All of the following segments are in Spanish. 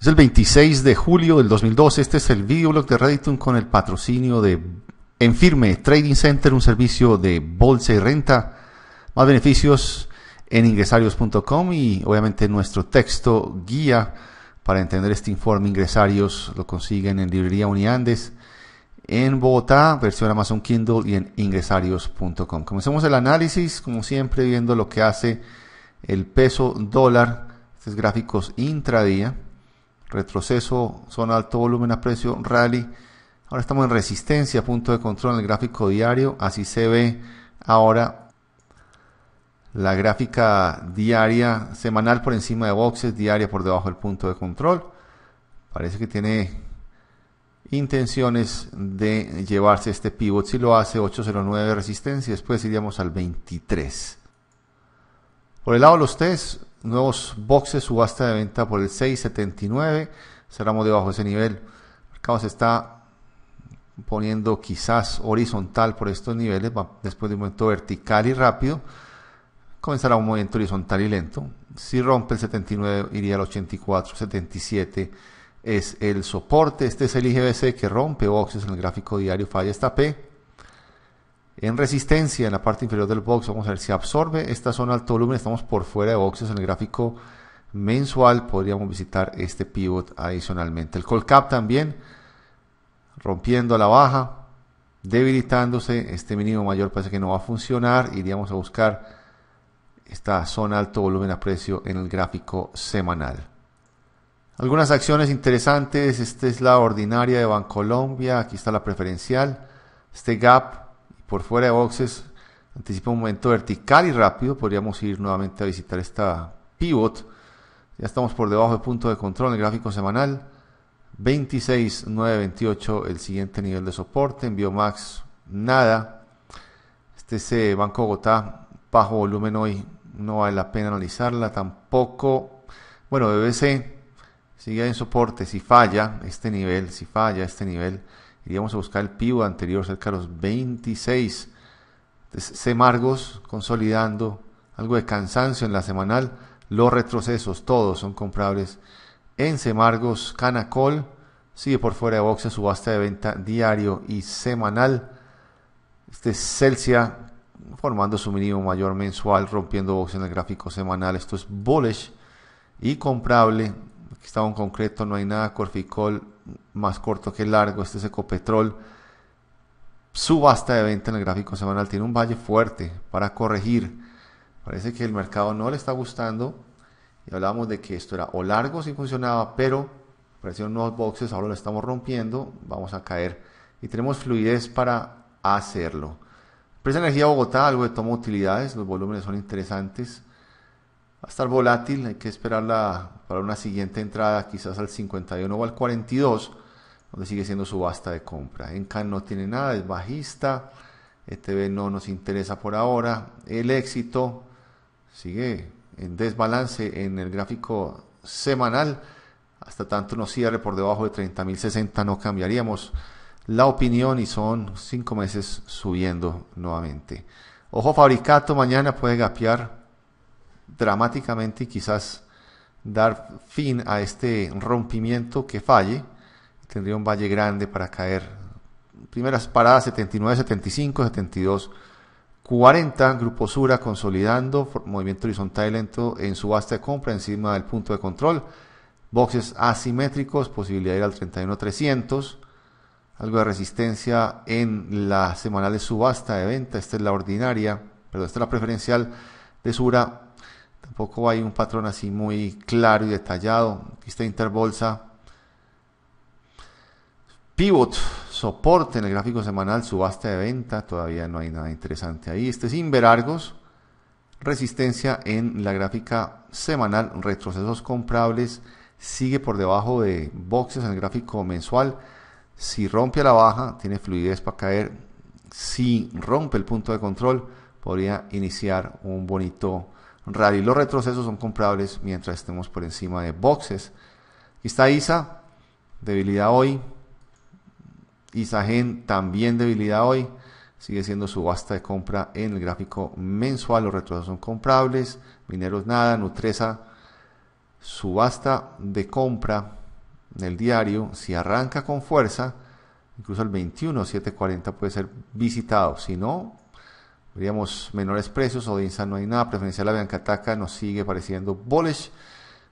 Es el 26 de julio del 2012. Este es el videoblog de Redditum con el patrocinio de En Trading Center, un servicio de bolsa y renta. Más beneficios en ingresarios.com y obviamente nuestro texto guía para entender este informe ingresarios lo consiguen en librería Uniandes en Bogotá, versión Amazon Kindle y en ingresarios.com. Comencemos el análisis, como siempre, viendo lo que hace el peso dólar, estos gráficos intradía retroceso, zona alto volumen a precio, rally. Ahora estamos en resistencia, punto de control en el gráfico diario. Así se ve ahora la gráfica diaria, semanal por encima de boxes, diaria por debajo del punto de control. Parece que tiene intenciones de llevarse este pivot. Si lo hace, 809 resistencia. Después iríamos al 23. Por el lado de los test, Nuevos boxes, subasta de venta por el 6.79. Cerramos debajo de ese nivel. El mercado se está poniendo quizás horizontal por estos niveles. después de un momento vertical y rápido. Comenzará un movimiento horizontal y lento. Si rompe el 79, iría al 84, 77 es el soporte. Este es el IGBC que rompe boxes en el gráfico diario. Falla esta P en resistencia, en la parte inferior del box, vamos a ver si absorbe esta zona alto volumen. Estamos por fuera de boxes en el gráfico mensual. Podríamos visitar este pivot adicionalmente. El call cap también rompiendo a la baja, debilitándose. Este mínimo mayor parece que no va a funcionar. Iríamos a buscar esta zona alto volumen a precio en el gráfico semanal. Algunas acciones interesantes. Esta es la ordinaria de Bancolombia. Aquí está la preferencial. Este gap por fuera de boxes, anticipo un momento vertical y rápido. Podríamos ir nuevamente a visitar esta pivot. Ya estamos por debajo del punto de control en el gráfico semanal. 26.928 el siguiente nivel de soporte. En Biomax, nada. Este es eh, Banco Bogotá, bajo volumen hoy. No vale la pena analizarla tampoco. Bueno, BBC sigue en soporte. Si falla este nivel, si falla este nivel, Iríamos a buscar el pivo anterior cerca de los 26. CEMargos Semargos consolidando, algo de cansancio en la semanal. Los retrocesos, todos son comprables en Semargos. Canacol sigue por fuera de boxe, subasta de venta diario y semanal. Este celsius formando su mínimo mayor mensual, rompiendo box en el gráfico semanal. Esto es bullish y comprable. Aquí está un concreto, no hay nada. Corficol más corto que largo, este es Ecopetrol. Subasta de venta en el gráfico semanal tiene un valle fuerte para corregir. Parece que el mercado no le está gustando. Y hablábamos de que esto era o largo si funcionaba, pero presión nuevos boxes, ahora lo estamos rompiendo, vamos a caer y tenemos fluidez para hacerlo. Empresa Energía Bogotá, algo de toma utilidades, los volúmenes son interesantes a estar volátil, hay que esperarla para una siguiente entrada quizás al 51 o al 42, donde sigue siendo subasta de compra. Encan no tiene nada, es bajista, ETV no nos interesa por ahora, el éxito sigue en desbalance en el gráfico semanal, hasta tanto no cierre por debajo de 30.060 no cambiaríamos la opinión y son 5 meses subiendo nuevamente. Ojo fabricato, mañana puede gapear dramáticamente y quizás dar fin a este rompimiento que falle. Tendría un valle grande para caer. Primeras paradas 79, 75, 72, 40. Grupo Sura consolidando. Movimiento horizontal y lento en subasta de compra encima del punto de control. Boxes asimétricos. Posibilidad de ir al 31, 300. Algo de resistencia en la semanal de subasta de venta. Esta es la ordinaria, pero esta es la preferencial de Sura Tampoco hay un patrón así muy claro y detallado. Aquí está Interbolsa. Pivot, soporte en el gráfico semanal, subasta de venta. Todavía no hay nada interesante ahí. Este es Inverargos. Resistencia en la gráfica semanal. Retrocesos comprables. Sigue por debajo de boxes en el gráfico mensual. Si rompe a la baja, tiene fluidez para caer. Si rompe el punto de control, podría iniciar un bonito rally. Los retrocesos son comprables mientras estemos por encima de boxes. Aquí está ISA, debilidad hoy. Gen también debilidad hoy. Sigue siendo subasta de compra en el gráfico mensual. Los retrocesos son comprables. Mineros nada. Nutresa, subasta de compra en el diario. Si arranca con fuerza, incluso el 21, 740 puede ser visitado. Si no, Veríamos menores precios, Odinza no hay nada, preferencial a Ataca nos sigue pareciendo bullish,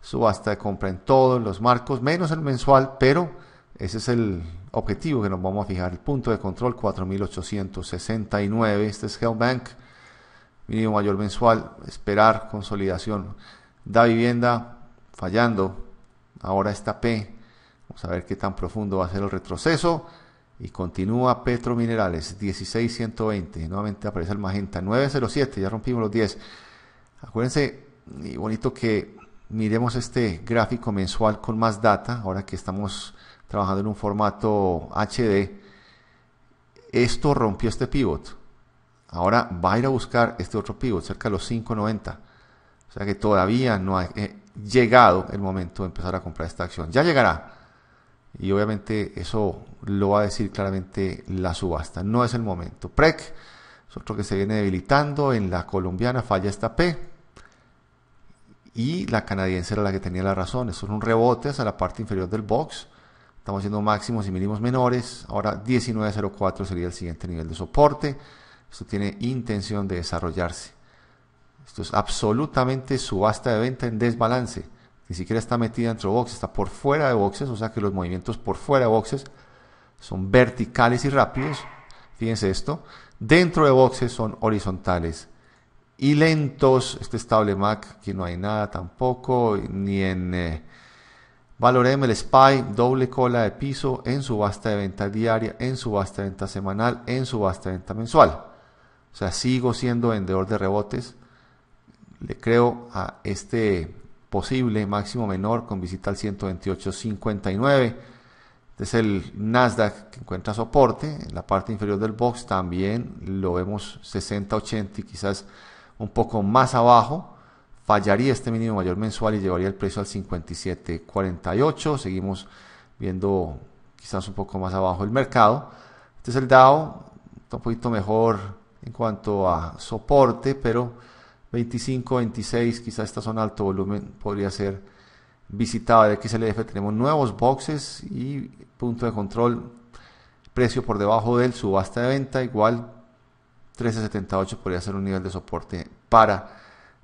subasta de compra en todos los marcos, menos el mensual, pero ese es el objetivo que nos vamos a fijar, el punto de control 4869, este es Hellbank, mínimo mayor mensual, esperar consolidación, da vivienda fallando, ahora está P, vamos a ver qué tan profundo va a ser el retroceso, y continúa Petro Minerales, 16120. Nuevamente aparece el magenta, 907. Ya rompimos los 10. Acuérdense, y bonito que miremos este gráfico mensual con más data. Ahora que estamos trabajando en un formato HD, esto rompió este pivot. Ahora va a ir a buscar este otro pivot, cerca de los 590. O sea que todavía no ha eh, llegado el momento de empezar a comprar esta acción. Ya llegará y obviamente eso lo va a decir claramente la subasta. No es el momento. PREC es otro que se viene debilitando. En la colombiana falla esta P. Y la canadiense era la que tenía la razón. Estos son rebotes a la parte inferior del box. Estamos haciendo máximos y mínimos menores. Ahora 19.04 sería el siguiente nivel de soporte. Esto tiene intención de desarrollarse. Esto es absolutamente subasta de venta en desbalance ni siquiera está metida dentro de boxes, está por fuera de boxes, o sea que los movimientos por fuera de boxes son verticales y rápidos. Fíjense esto. Dentro de boxes son horizontales y lentos. Este estable Mac, aquí no hay nada tampoco, ni en eh, Valorem, el SPY, doble cola de piso en subasta de venta diaria, en subasta de venta semanal, en subasta de venta mensual. O sea, sigo siendo vendedor de rebotes. Le creo a este posible, máximo menor con visita al 128.59. Este es el Nasdaq que encuentra soporte en la parte inferior del box, también lo vemos 60.80 y quizás un poco más abajo. Fallaría este mínimo mayor mensual y llevaría el precio al 57.48. Seguimos viendo quizás un poco más abajo el mercado. Este es el Dow, está un poquito mejor en cuanto a soporte, pero 25, 26, quizás esta zona de alto volumen podría ser visitada de XLF. Tenemos nuevos boxes y punto de control, precio por debajo del subasta de venta, igual 13.78 podría ser un nivel de soporte para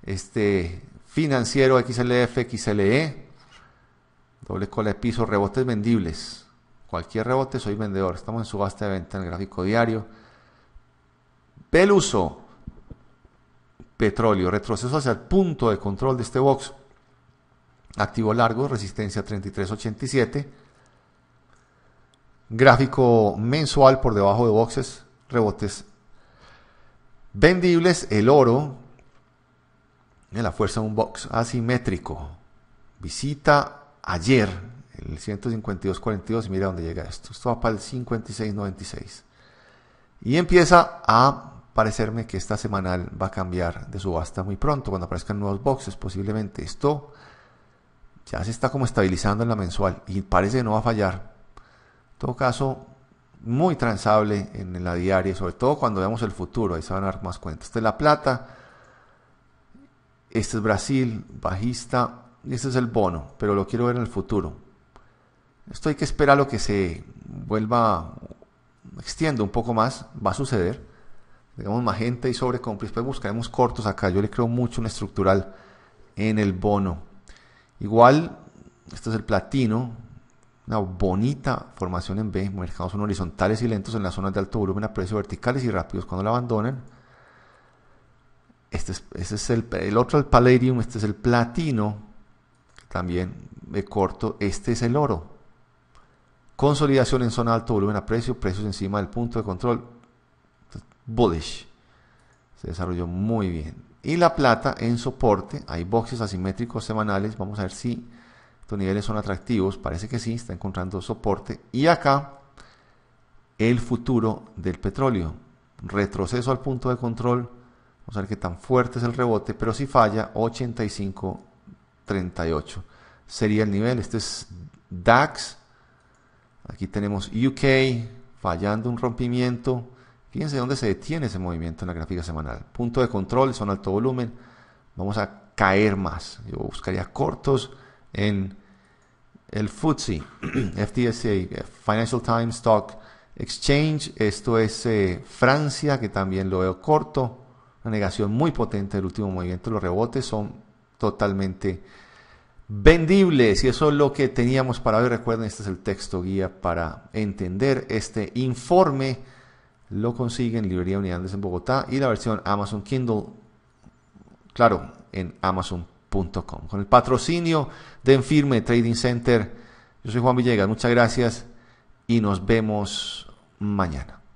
este financiero XLF, XLE, doble cola de piso, rebotes vendibles. Cualquier rebote soy vendedor. Estamos en subasta de venta en el gráfico diario. Peluso, petróleo. Retroceso hacia el punto de control de este box. Activo largo, resistencia 33.87. Gráfico mensual por debajo de boxes, rebotes vendibles. El oro en la fuerza de un box asimétrico. Visita ayer el 152.42 mira dónde llega esto. Esto va para el 56.96. Y empieza a parecerme que esta semanal va a cambiar de subasta muy pronto, cuando aparezcan nuevos boxes posiblemente. Esto ya se está como estabilizando en la mensual y parece que no va a fallar. En todo caso, muy transable en la diaria, sobre todo cuando veamos el futuro, ahí se van a dar más cuenta. Esta es la plata, este es Brasil, bajista, y este es el bono, pero lo quiero ver en el futuro. Esto hay que esperar lo que se vuelva, extienda un poco más, va a suceder digamos magenta y sobre pues buscaremos cortos acá. Yo le creo mucho una estructural en el bono. Igual, este es el platino, una bonita formación en B. Mercados son horizontales y lentos en las zonas de alto volumen a precios verticales y rápidos cuando la abandonan. Este es, el, otro, el palladium, este es el platino, también me corto, este es el oro. Consolidación en zona de alto volumen a precio, precios encima del punto de control, bullish. Se desarrolló muy bien. Y la plata en soporte, hay boxes asimétricos semanales, vamos a ver si estos niveles son atractivos, parece que sí, está encontrando soporte. Y acá el futuro del petróleo, retroceso al punto de control, vamos a ver qué tan fuerte es el rebote, pero si falla 85.38 sería el nivel, este es DAX, aquí tenemos UK fallando un rompimiento, Fíjense dónde se detiene ese movimiento en la gráfica semanal. Punto de control, son alto volumen. Vamos a caer más. Yo buscaría cortos en el FTSE, FTSE, Financial Times Stock Exchange. Esto es eh, Francia, que también lo veo corto. Una negación muy potente del último movimiento. Los rebotes son totalmente vendibles. Y eso es lo que teníamos para hoy. Recuerden, este es el texto guía para entender este informe lo consiguen en Librería Unidades en Bogotá y la versión Amazon Kindle, claro, en amazon.com. Con el patrocinio de Enfirme Trading Center, yo soy Juan Villegas, muchas gracias y nos vemos mañana.